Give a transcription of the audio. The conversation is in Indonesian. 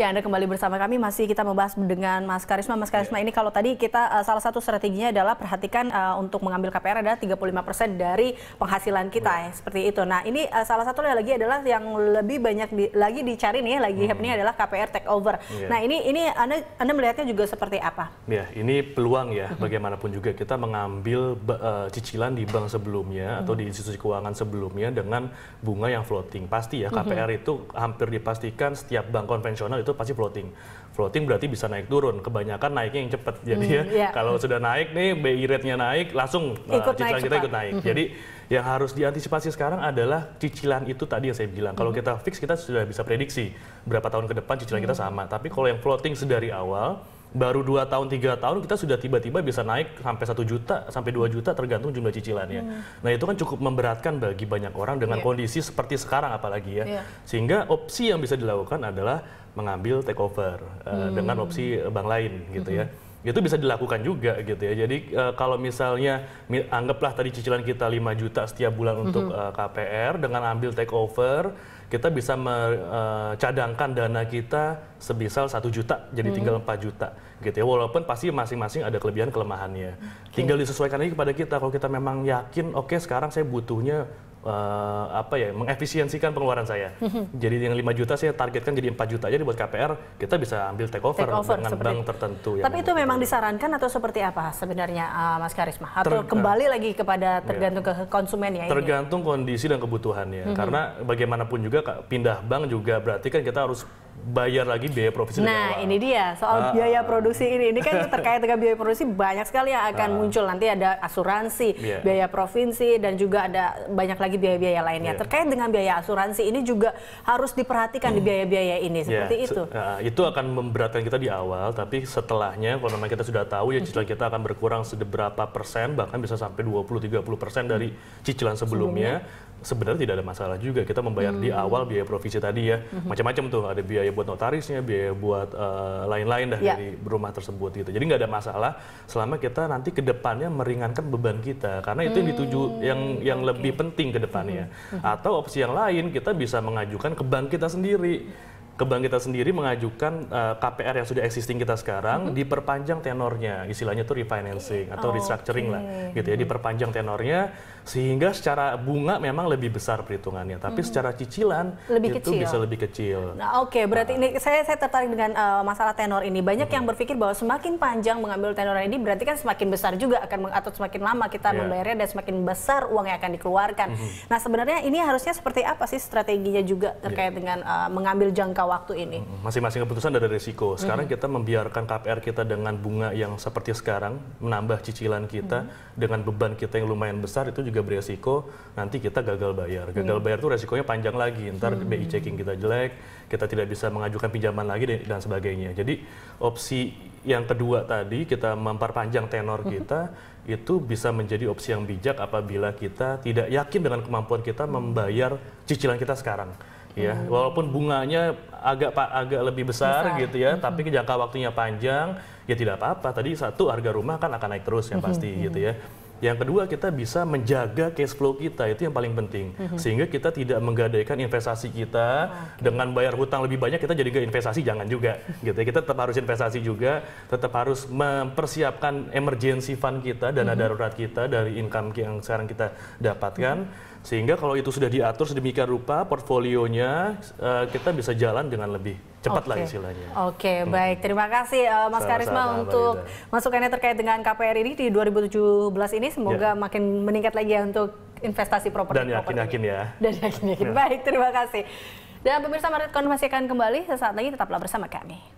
Ya, Anda kembali bersama kami. Masih kita membahas dengan Mas Karisma. Mas Karisma ya. ini kalau tadi kita uh, salah satu strateginya adalah perhatikan uh, untuk mengambil KPR ada 35% dari penghasilan kita Ya. ya, seperti itu. Nah, ini uh, salah satu lagi adalah yang lebih banyak di, lagi dicari nih ya, lagi hmm. happening adalah KPR takeover. Ya. Nah, ini ini Anda Anda melihatnya juga seperti apa? Ya, ini peluang ya bagaimanapun juga kita mengambil uh, cicilan di bank sebelumnya hmm. atau di institusi keuangan sebelumnya dengan bunga yang floating. Pasti ya KPR hmm. itu hampir dipastikan setiap bank konvensional itu pasti floating. Floating berarti bisa naik turun. Kebanyakan naiknya yang cepat. Jadi hmm, ya yeah. kalau sudah naik nih BI e rate-nya naik, langsung ikut eh, cicilan naik kita cepat. ikut naik. Mm -hmm. Jadi yang harus diantisipasi sekarang adalah cicilan itu tadi yang saya bilang. Mm -hmm. Kalau kita fix kita sudah bisa prediksi berapa tahun ke depan cicilan mm -hmm. kita sama. Tapi kalau yang floating sedari awal baru 2 tahun 3 tahun kita sudah tiba-tiba bisa naik sampai 1 juta sampai 2 juta tergantung jumlah cicilannya. Hmm. Nah, itu kan cukup memberatkan bagi banyak orang dengan yeah. kondisi seperti sekarang apalagi ya. Yeah. Sehingga opsi yang bisa dilakukan adalah mengambil takeover uh, dengan opsi eh, bank lain gitu ya. hmm. ya itu bisa dilakukan juga gitu ya. Jadi uh, kalau misalnya anggaplah tadi cicilan kita 5 juta setiap bulan mm-hmm. untuk uh, eh, KPR dengan ambil take over kita bisa mencadangkan eh, dana kita sebisal satu juta jadi mm tinggal 4 juta gitu ya. Walaupun pasti masing-masing ada kelebihan kelemahannya. Okay. Tinggal disesuaikan lagi kepada kita kalau kita memang yakin oke okay, sekarang saya butuhnya uh, apa ya mengefisiensikan pengeluaran saya. Jadi yang 5 juta saya targetkan jadi 4 juta. Jadi buat KPR kita bisa ambil take over, take over dengan bank tertentu. Tapi itu memang disarankan atau seperti apa sebenarnya uh, Mas Karisma? Atau Ter, kembali lagi kepada tergantung yeah. ke konsumen ya? Tergantung ini? kondisi dan kebutuhannya. Mm-hmm. Karena bagaimanapun juga pindah bank juga berarti kan kita harus bayar lagi biaya produksi Nah, awal. ini dia soal ah. biaya produksi ini. Ini kan terkait dengan biaya produksi banyak sekali yang akan ah. muncul nanti ada asuransi, yeah. biaya provinsi dan juga ada banyak lagi biaya-biaya lainnya. Yeah. Terkait dengan biaya asuransi ini juga harus diperhatikan hmm. di biaya-biaya ini iya, seperti yeah. itu. Nah, itu akan memberatkan kita di awal, tapi setelahnya kalau memang kita sudah tahu ya hmm. cicilan kita akan berkurang seberapa persen bahkan bisa sampai 20 30 persen dari cicilan sebelumnya. sebelumnya sebenarnya tidak ada masalah juga kita membayar hmm. di awal biaya provisi tadi ya hmm. macam-macam tuh ada biaya buat notarisnya biaya buat uh, lain-lain dah yeah. dari rumah tersebut gitu jadi nggak ada masalah selama kita nanti kedepannya meringankan beban kita karena itu hmm. yang dituju yang yang okay. lebih penting kedepannya hmm. hmm. atau opsi yang lain kita bisa mengajukan ke bank kita sendiri kebangkitan sendiri mengajukan uh, eh, KPR yang sudah existing kita sekarang -hmm. diperpanjang tenornya, istilahnya itu refinancing atau oh, restructuring lah, gitu ya, mm-hmm. diperpanjang tenornya sehingga secara bunga memang lebih besar perhitungannya, tapi -hmm. secara cicilan lebih itu kecil. bisa lebih kecil. Nah, oke, okay, berarti nah. ini saya saya tertarik dengan uh, masalah tenor ini. Banyak -hmm. yang berpikir bahwa semakin panjang mengambil tenor ini berarti kan semakin besar juga akan atau semakin lama kita yeah. membayarnya dan semakin besar uang yang akan dikeluarkan. -hmm. Nah, sebenarnya ini harusnya seperti apa sih strateginya juga iya. terkait yeah. dengan uh, mengambil jangka jangka waktu ini? Masing-masing keputusan ada risiko. Sekarang mm -hmm. kita membiarkan KPR kita dengan bunga yang seperti sekarang, menambah cicilan kita mm -hmm. dengan beban kita yang lumayan besar, itu juga beresiko nanti kita gagal bayar. Mm. Gagal bayar itu resikonya panjang lagi. Ntar mm -hmm. BI checking kita jelek, kita tidak bisa mengajukan pinjaman lagi, dan sebagainya. Jadi opsi yang kedua tadi kita memperpanjang tenor kita itu bisa menjadi opsi yang bijak apabila kita tidak yakin dengan kemampuan kita membayar cicilan kita sekarang ya hmm. walaupun bunganya agak agak lebih besar, besar. gitu ya hmm. tapi jangka waktunya panjang ya tidak apa-apa tadi satu harga rumah kan akan naik terus yang hmm, pasti hmm. gitu hmm. ya yang kedua kita bisa menjaga cash flow kita itu yang paling penting mm -hmm. sehingga kita tidak menggadaikan investasi kita okay. dengan bayar hutang lebih banyak kita jadi gak investasi jangan juga gitu ya. Kita tetap harus investasi juga, tetap harus mempersiapkan emergency fund kita dana mm -hmm. darurat kita dari income yang sekarang kita dapatkan. Mm -hmm sehingga kalau itu sudah diatur sedemikian rupa portfolionya uh, kita bisa jalan dengan lebih cepat okay. lah istilahnya. Oke, okay, hmm. baik. Terima kasih uh, Mas sama, Karisma sama, untuk masukannya terkait dengan KPR ini di 2017 ini semoga yeah. makin meningkat lagi ya untuk investasi properti. Dan yakin-yakin ya. Dan yakin-yakin. Ya. Baik, terima kasih. Dan pemirsa Maret masih akan kembali sesaat lagi tetaplah bersama kami.